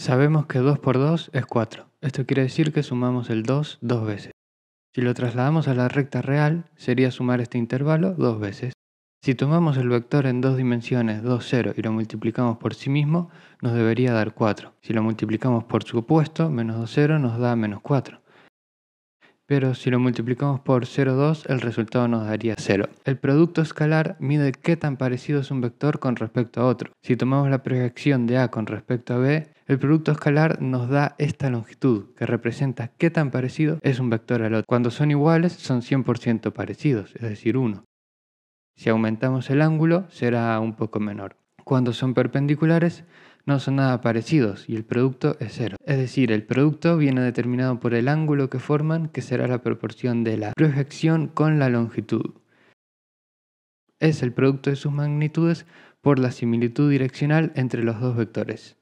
Sabemos que 2 por 2 es 4. Esto quiere decir que sumamos el 2 dos veces. Si lo trasladamos a la recta real, sería sumar este intervalo dos veces. Si tomamos el vector en dos dimensiones 2, 0 y lo multiplicamos por sí mismo, nos debería dar 4. Si lo multiplicamos por su opuesto, menos 2, 0, nos da menos 4 pero si lo multiplicamos por 0,2 el resultado nos daría 0. El producto escalar mide qué tan parecido es un vector con respecto a otro. Si tomamos la proyección de A con respecto a B, el producto escalar nos da esta longitud, que representa qué tan parecido es un vector al otro. Cuando son iguales, son 100% parecidos, es decir, 1. Si aumentamos el ángulo, será un poco menor. Cuando son perpendiculares, no son nada parecidos y el producto es cero. Es decir, el producto viene determinado por el ángulo que forman, que será la proporción de la proyección con la longitud. Es el producto de sus magnitudes por la similitud direccional entre los dos vectores.